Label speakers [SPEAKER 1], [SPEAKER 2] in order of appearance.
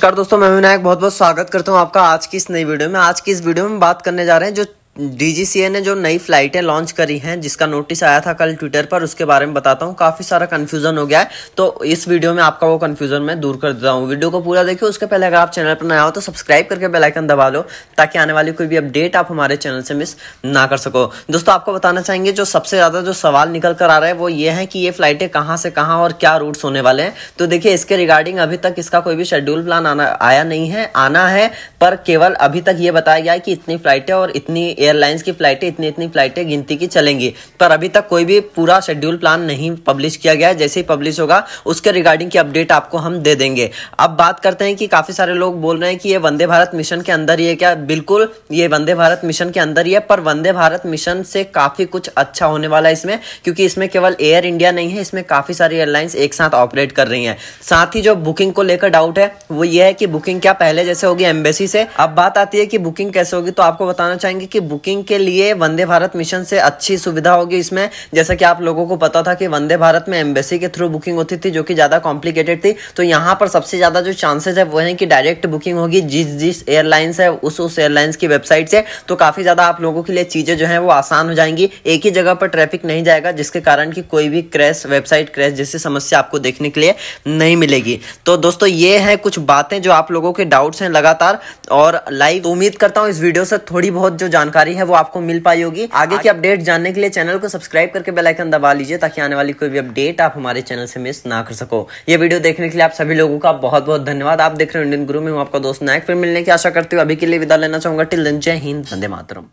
[SPEAKER 1] नमस्कार दोस्तों मैं विनायक बहुत बहुत स्वागत करता हूँ आपका आज की इस नई वीडियो में आज की इस वीडियो में बात करने जा रहे हैं जो डीजीसीए ने जो नई फ्लाइटें लॉन्च करी हैं जिसका नोटिस आया था कल ट्विटर पर उसके बारे में बताता हूँ काफ़ी सारा कन्फ्यूजन हो गया है तो इस वीडियो में आपका वो कन्फ्यूजन मैं दूर कर देता हूँ वीडियो को पूरा देखिए उसके पहले अगर आप चैनल पर नया हो तो सब्सक्राइब करके बेलाइकन दबा लो ताकि आने वाली कोई भी अपडेट आप हमारे चैनल से मिस ना कर सको दोस्तों आपको बताना चाहेंगे जो सबसे ज़्यादा जो सवाल निकल कर आ रहा है वो ये है कि ये फ्लाइटें कहाँ से कहाँ और क्या रूट्स होने वाले हैं तो देखिए इसके रिगार्डिंग अभी तक इसका कोई भी शेड्यूल प्लान आना आया नहीं है आना है पर केवल अभी तक ये बताया गया है कि इतनी फ्लाइटें और इतनी एयर एयरलाइंस की फ्लाइटें इतनी इतनी फ्लाइटें गिनती की चलेंगी पर अभी तक कोई भी पूरा शेड्यूल प्लान नहीं पब्लिश किया गया जैसे ही पब्लिश होगा उसके रिगार्डिंग की अपडेट आपको हम दे देंगे अब बात करते हैं कि काफ़ी सारे लोग बोल रहे हैं कि ये वंदे भारत मिशन के अंदर ये क्या बिल्कुल ये वंदे भारत मिशन के अंदर ही है पर वंदे भारत मिशन से काफ़ी कुछ अच्छा होने वाला है इसमें क्योंकि इसमें केवल एयर इंडिया नहीं है इसमें काफ़ी सारी एयरलाइंस एक साथ ऑपरेट कर रही है साथ ही जो बुकिंग को लेकर डाउट है वो ये है कि बुकिंग क्या पहले जैसे होगी एम्बेसी से अब बात आती है कि बुकिंग कैसे होगी तो आपको बताना चाहेंगे कि बुकिंग के लिए वंदे भारत मिशन से अच्छी सुविधा होगी इसमें जैसा कि आप लोगों को पता था कि वंदे भारत में एम्बेसी के थ्रू बुकिंग होती थी जो कि ज़्यादा कॉम्प्लिकेटेड थी तो यहाँ पर सबसे ज़्यादा जो चांसेस है वो है कि डायरेक्ट बुकिंग होगी जिस जिस एयरलाइंस है उस उस एयरलाइंस की वेबसाइट से तो काफ़ी ज़्यादा आप लोगों के लिए चीज़ें जो है वो आसान हो जाएंगी एक ही जगह पर ट्रैफिक नहीं जाएगा जिसके कारण की कोई भी क्रैश वेबसाइट क्रैश जैसी समस्या आपको देखने के लिए नहीं मिलेगी तो दोस्तों ये है कुछ बातें जो आप लोगों के डाउट्स हैं लगातार और लाइव उम्मीद करता हूँ इस वीडियो से थोड़ी बहुत जो जानकारी जानकारी है वो आपको मिल पाई होगी आगे की अपडेट जानने के लिए चैनल को सब्सक्राइब करके बेलाइकन दबा लीजिए ताकि आने वाली कोई भी अपडेट आप हमारे चैनल से मिस ना कर सको ये वीडियो देखने के लिए आप सभी लोगों का बहुत बहुत धन्यवाद आप देख रहे हो इंडियन गुरु में हूँ आपका दोस्त नायक फिर मिलने की आशा करते हुए अभी के लिए विदा लेना चाहूंगा टिल दिन जय हिंद वंदे मातरम